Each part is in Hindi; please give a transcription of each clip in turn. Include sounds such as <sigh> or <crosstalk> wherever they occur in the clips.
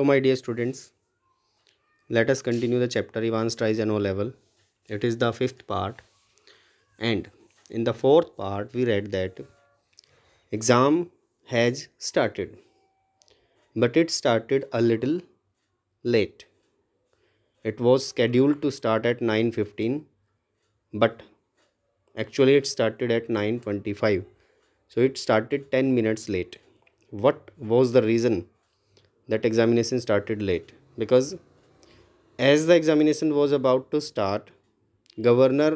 So my dear students, let us continue the chapter Ivan's trigenual level. It is the fifth part and in the fourth part we read that exam has started but it started a little late. It was scheduled to start at 9.15 but actually it started at 9.25 so it started 10 minutes late. What was the reason? that examination started late because as the examination was about to start governor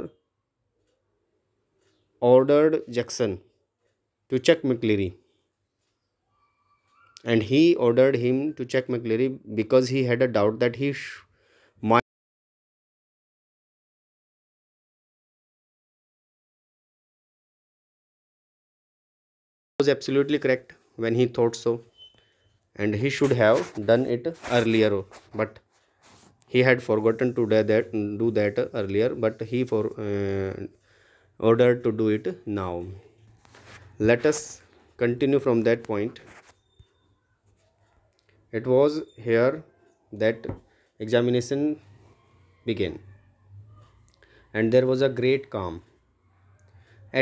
ordered jackson to check McLeary, and he ordered him to check McLeary because he had a doubt that he might was absolutely correct when he thought so and he should have done it earlier but he had forgotten to do that do that earlier but he for uh, ordered to do it now let us continue from that point it was here that examination began and there was a great calm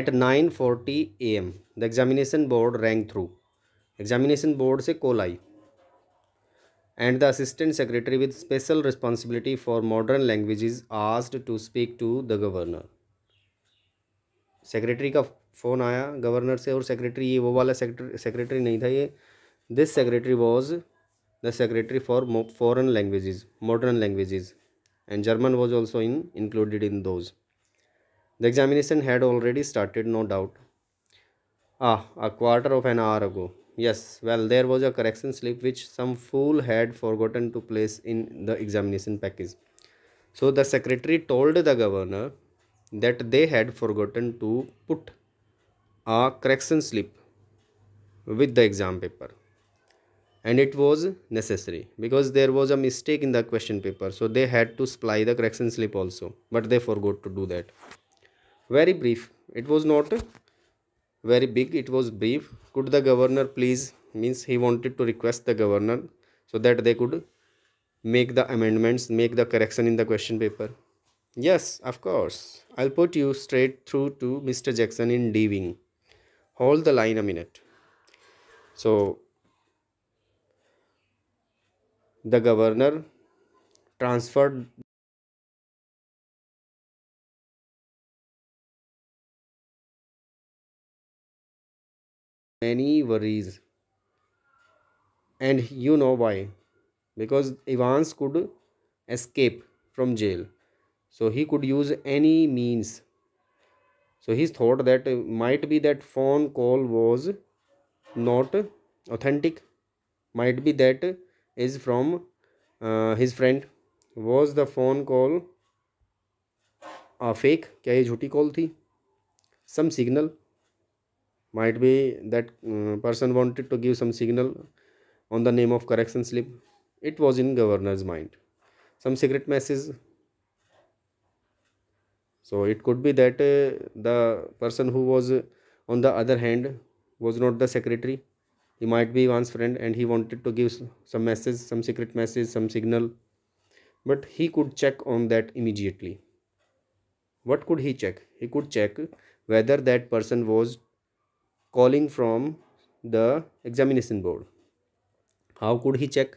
at 9:40 am the examination board rang through examination board से कॉल आई and the assistant secretary with special responsibility for modern languages asked to speak to the governor secretary का फ़ोन आया गवर्नर से और सेक्रेटरी ये वो वाला सेक्रेटरी नहीं था ये this secretary was the secretary for foreign languages modern language and German was also in included in those the examination had already started no doubt ah a quarter of an hour yes well there was a correction slip which some fool had forgotten to place in the examination package so the secretary told the governor that they had forgotten to put a correction slip with the exam paper and it was necessary because there was a mistake in the question paper so they had to supply the correction slip also but they forgot to do that very brief it was not very big it was brief could the governor please means he wanted to request the governor so that they could make the amendments make the correction in the question paper yes of course i'll put you straight through to mr jackson in d wing hold the line a minute so the governor transferred many worries and you know why because Evans could escape from jail so he could use any means so he thought that might be that phone call was not authentic might be that is from uh, his friend was the phone call a fake क्या ये झूठी कॉल थी Some signal might be that uh, person wanted to give some signal on the name of correction slip it was in governor's mind some secret message so it could be that uh, the person who was uh, on the other hand was not the secretary he might be one's friend and he wanted to give some message some secret message some signal but he could check on that immediately what could he check he could check whether that person was calling from the examination board. How could he check?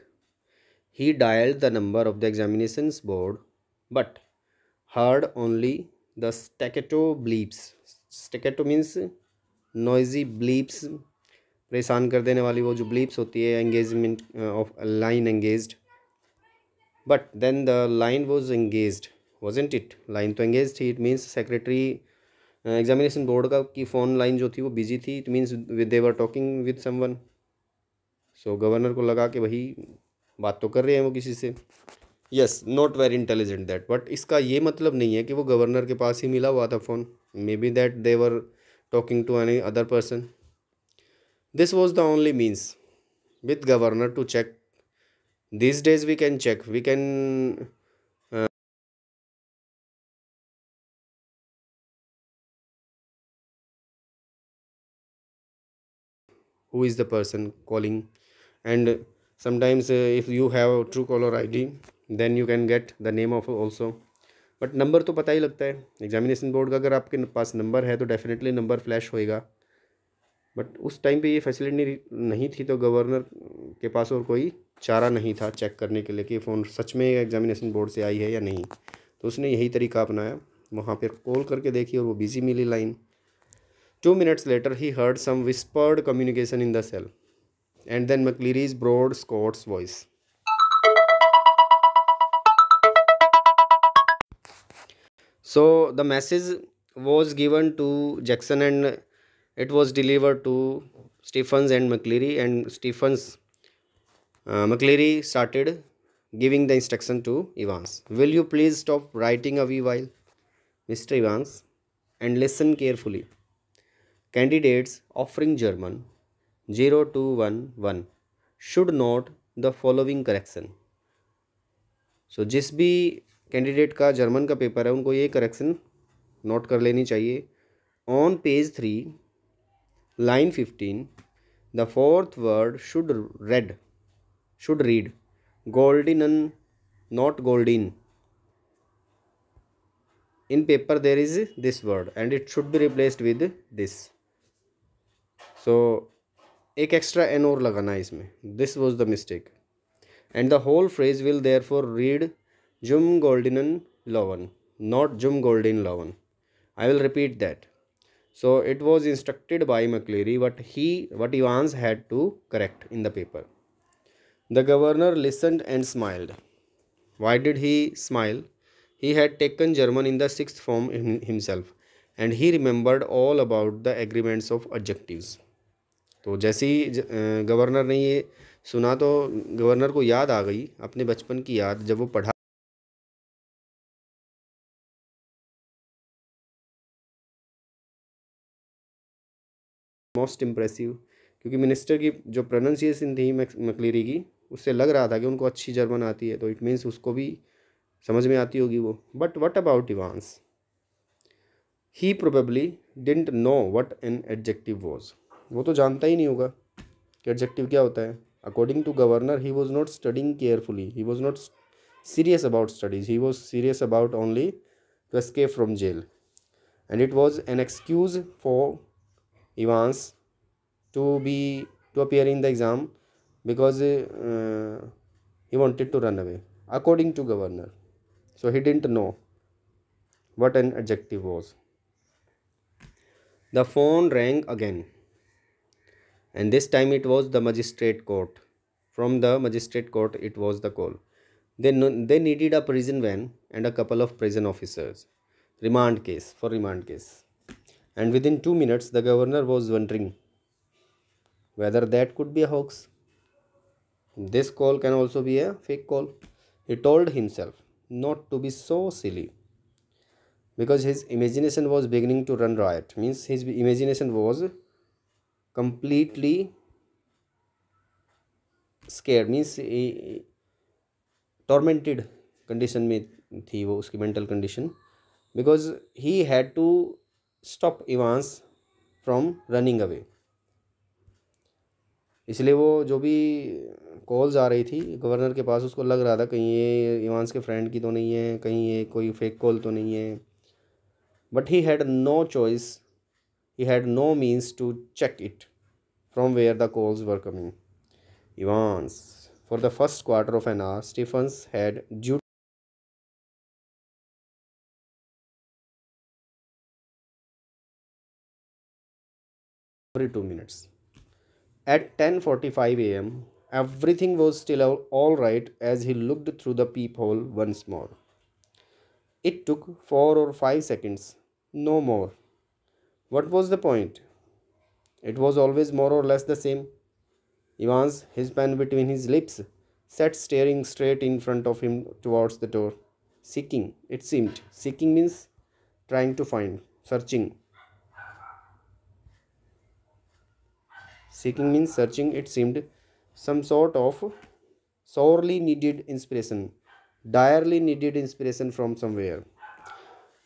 He dialed the number of the examinations board but heard only the staccato bleeps. Staccato means noisy bleeps. परेशान कर देने वाली वो जो ब्लीप्स होती है engagement of line engaged but then the line was engaged wasn't it line to engaged. it means secretary examination board का की फ़ोन लाइन जो थी वो बिजी थी it means they were talking with someone so governor को लगा कि भाई बात तो कर रहे हैं वो किसी से yes not very intelligent that but इसका ये मतलब नहीं है कि वो गवर्नर के पास ही मिला हुआ था phone may be that they were talking to any other person this was the only means with governor to check this days we can check we can who is the person calling and sometimes uh, if you have true caller id then you can get the name of also but number तो पता ही लगता है एग्जामिनेशन बोर्ड का अगर आपके पास नंबर है तो डेफिनेटली नंबर फ्लैश होएगा बट उस टाइम पे ये फैसिलिटी नहीं थी तो गवर्नर के पास और कोई चारा नहीं था चेक करने के लिए कि फ़ोन सच में एग्जामिनेशन बोर्ड से आई है या नहीं तो उसने यही तरीका अपनाया वहाँ पर कॉल करके देखी और वो बिज़ी मिली line Two minutes later, he heard some whispered communication in the cell, and then McCleary's broad Scots voice. So the message was given to Jackson and it was delivered to Stephens and McCleary and Stephens uh, McCleary started giving the instruction to Evans. Will you please stop writing a wee while, Mr. Evans, and listen carefully. candidates offering German 0211 should note the following correction. So so, जिस भी कैंडिडेट का जर्मन का पेपर है उनको ये करेक्शन नोट कर लेनी चाहिए on page three line fifteen the fourth word should read should read Goldin N not Goldin in paper there is this word and it should be replaced with this So, एक एक्स्ट्रा एन और लगाना है इसमें this was the mistake and the whole phrase will therefore read Zum Goldin Lowen not Zum Goldin I will repeat that. So it was instructed by McCleary but he what Evans had to correct in the paper. The governor listened and smiled. Why did he smile? He had taken German in the sixth form himself, and he remembered all about the agreements of adjectives. तो जैसे ही गवर्नर ने ये सुना तो गवर्नर को याद आ गई अपने बचपन की याद जब वो पढ़ा मोस्ट इम्प्रेसिव क्योंकि मिनिस्टर की जो प्रोनाउंसिएशन थी मकलीरी की उससे लग रहा था कि उनको अच्छी जर्मन आती है तो इट मीन्स उसको भी समझ में आती होगी वो but what about Evans he probably didn't know what an adjective was वो तो जानता ही नहीं होगा कि एडजेक्टिव क्या होता है according to governor he was not studying carefully he was not serious about studies he was serious about only to escape from jail and it was an excuse for Evans to be to appear in the exam because he wanted to run away according to governor so he didn't know what an adjective was the phone phone again and this time it was the magistrate court from the magistrate court it was the call they, they needed a prison van and a couple of prison officers remand case for remand case and within two minutes the governor was wondering whether that could be a hoax this call can also be a fake call he told himself not to be so silly because his imagination was beginning to run riot means his imagination was completely scare means tormented condition में थी वो उसकी mental condition because he had to stop Evans from running away इसलिए वो जो भी कॉल्स आ रही थी गवर्नर के पास उसको लग रहा था कहीं ये इवांस के फ्रेंड की तो नहीं है कहीं ये कोई फेक कॉल तो नहीं है but he had no choice he had no means to check it from where the calls were coming. Evans. For the first quarter of an hour, Stephens had duty. every 2 minutes at 10:45 a.m. everything was still all right as he looked through the peephole once more it took 4 or 5 seconds no more what was the point? It was always more or less the same. Ivan's his pen between his lips, sat staring straight in front of him towards the door. Seeking, it seemed. Seeking means trying to find, searching. Seeking means searching, it seemed, some sort of sorely needed inspiration, direly needed inspiration from somewhere.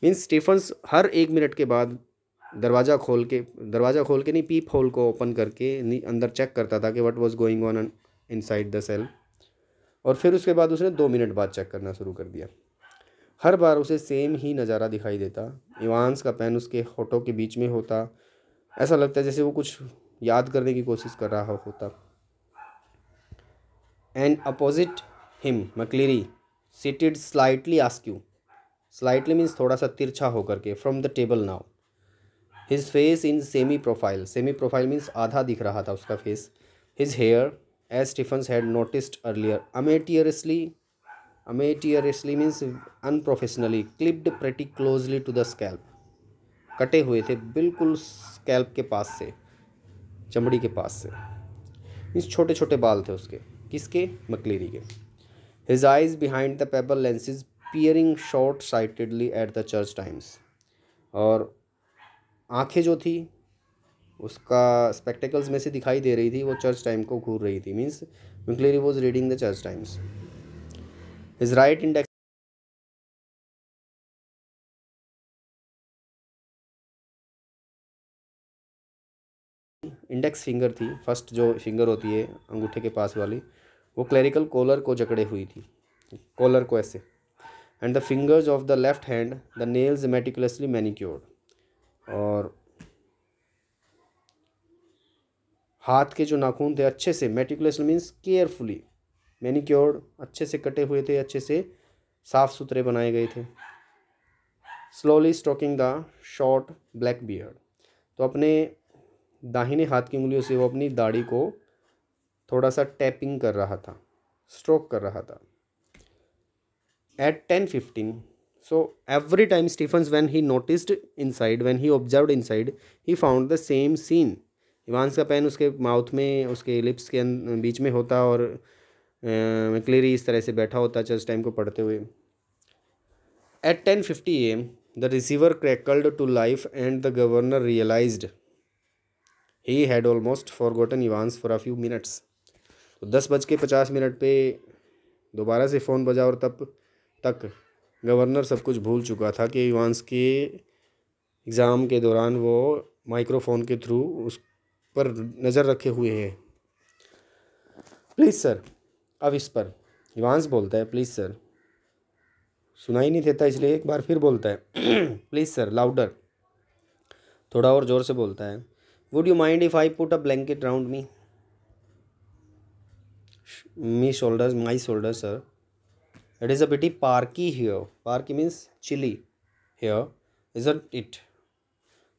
Means Stepan's. Her एक minute. के दरवाज़ा खोल के दरवाज़ा खोल के नहीं पीप होल को ओपन करके अंदर चेक करता था कि what was going on inside the cell और फिर उसके बाद उसने दो मिनट बाद चेक करना शुरू कर दिया हर बार उसे सेम ही नज़ारा दिखाई देता इवानस का पेन उसके होठों के बीच में होता ऐसा लगता है जैसे वो कुछ याद करने की कोशिश कर रहा होता and opposite him McLeery seated slightly askew slightly means थोड़ा सा तिरछा होकर के from the table now his face in semi profile semi profile means आधा दिख रहा था उसका face his hair as Stephens had noticed earlier amateurishly amateurishly means unprofessionally clipped pretty closely to the scalp कटे हुए थे बिल्कुल स्कैल्प के पास से चमड़ी के पास से मीन्स छोटे छोटे बाल थे उसके किसके मकलीरी के his eyes behind the paper lenses peering short sightedly at the Church Times और आँखें जो थी उसका स्पेक्टेकल्स में से दिखाई दे रही थी वो चर्च टाइम को घूर रही थी मीन्स विंकलेरी was reading the Church Times his right index index finger थी फर्स्ट जो फिंगर होती है अंगूठे के पास वाली वो क्लेरिकल कॉलर को जकड़े हुई थी कॉलर को ऐसे and the fingers of the left hand the nails meticulously manicured और हाथ के जो नाखून थे अच्छे से मेटिकुलस मीन्स केयरफुली मैनिक्योर्ड अच्छे से कटे हुए थे अच्छे से साफ़ सुथरे बनाए गए थे slowly stroking the short black beard तो अपने दाहिने हाथ की उंगलियों से वो अपनी दाढ़ी को थोड़ा सा टैपिंग कर रहा था स्ट्रोक कर रहा था at ten fifteen So every time Stephens when he noticed inside, when he observed inside, he found the same scene. Evans का पेन उसके माउथ में उसके लिप्स के बीच में होता और क्लियरी इस तरह से बैठा होता चर्च टाइम को पढ़ते हुए at ten fifty am the receiver crackled to life and the governor realised he had almost forgotten Evans for a few minutes तो दस बज के पचास मिनट पे दोबारा से फ़ोन बजा और तब तक गवर्नर सब कुछ भूल चुका था कि इवान्स के एग्ज़ाम के दौरान वो माइक्रोफोन के थ्रू उस पर नज़र रखे हुए है प्लीज़ सर अब इस पर इवान्स बोलता है प्लीज़ सर सुनाई नहीं देता इसलिए एक बार फिर बोलता है <clears throat> प्लीज़ सर लाउडर थोड़ा और ज़ोर से बोलता है would you mind if I put a blanket round me me shoulders my shoulder sir it is a bit parky here parky means chilly here is at it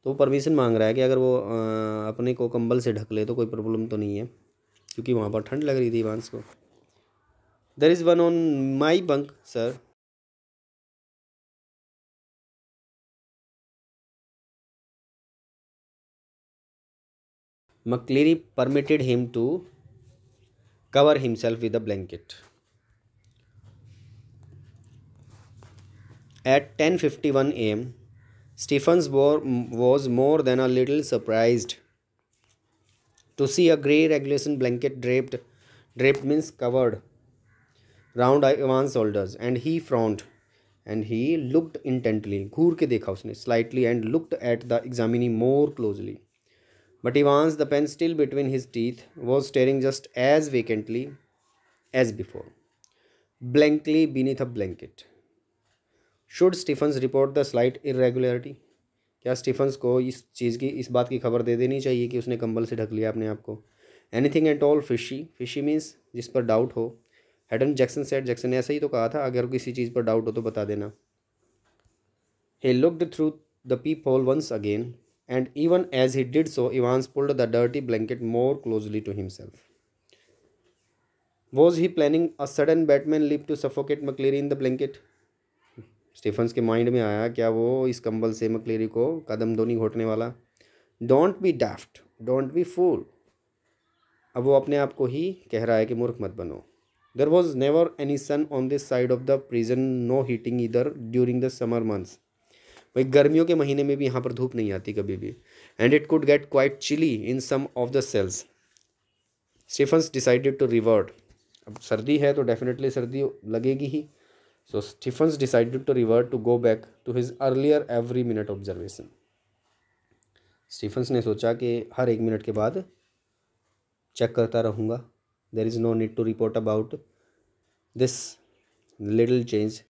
तो वो परमिशन मांग रहा है कि अगर वो आ, अपने को कंबल से ढक ले तो कोई प्रॉब्लम तो नहीं है क्योंकि वहाँ पर ठंड लग रही थी बांस को there is one on my bunk sir McLeery permitted him to cover himself with a blanket At 10.51 am, Stephens was more than a little surprised to see a grey regulation blanket draped, draped means covered, round Ivan's shoulders and he frowned and he looked intently, घूर के usne slightly and looked at the examinee more closely. But Ivan's, the pen still between his teeth, was staring just as vacantly as before, blankly beneath a blanket. Should Stephens report the slight irregularity क्या स्टीफन्स को इस चीज़ की इस बात की खबर दे देनी चाहिए कि उसने कंबल से ढक लिया अपने आप को anything at all fishy fishy means जिस पर डाउट हो हेडन जैक्सन सेट जैक्सन ने ऐसा ही तो कहा था अगर किसी चीज़ पर डाउट हो तो बता देना he looked through the peephole once again and even as he did so Evans pulled the dirty blanket more closely to himself was he planning a sudden Batman leap to suffocate McLeery in the blanket Stephens के माइंड में आया क्या वो इस कंबल से मकलेरी को कदम धोनी घोटने वाला don't be daft don't be fool अब वो अपने आप को ही कह रहा है कि मूर्ख मत बनो there was never any sun on this side of the prison no heating इधर ड्यूरिंग द समर मंथ्स भाई गर्मियों के महीने में भी यहाँ पर धूप नहीं आती कभी भी and it could get quite chilly in some of the cells Stephens decided to revert अब सर्दी है तो डेफिनेटली सर्दी लगेगी ही So Stephens decided to revert to go back to his earlier every minute observation. Stephens ने सोचा कि हर एक मिनट के बाद चेक करता रहूँगा there is no need to report about this little change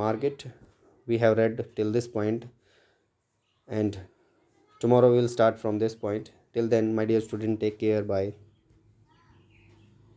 market we have read till this point and tomorrow we will start from this point till then my dear student take care bye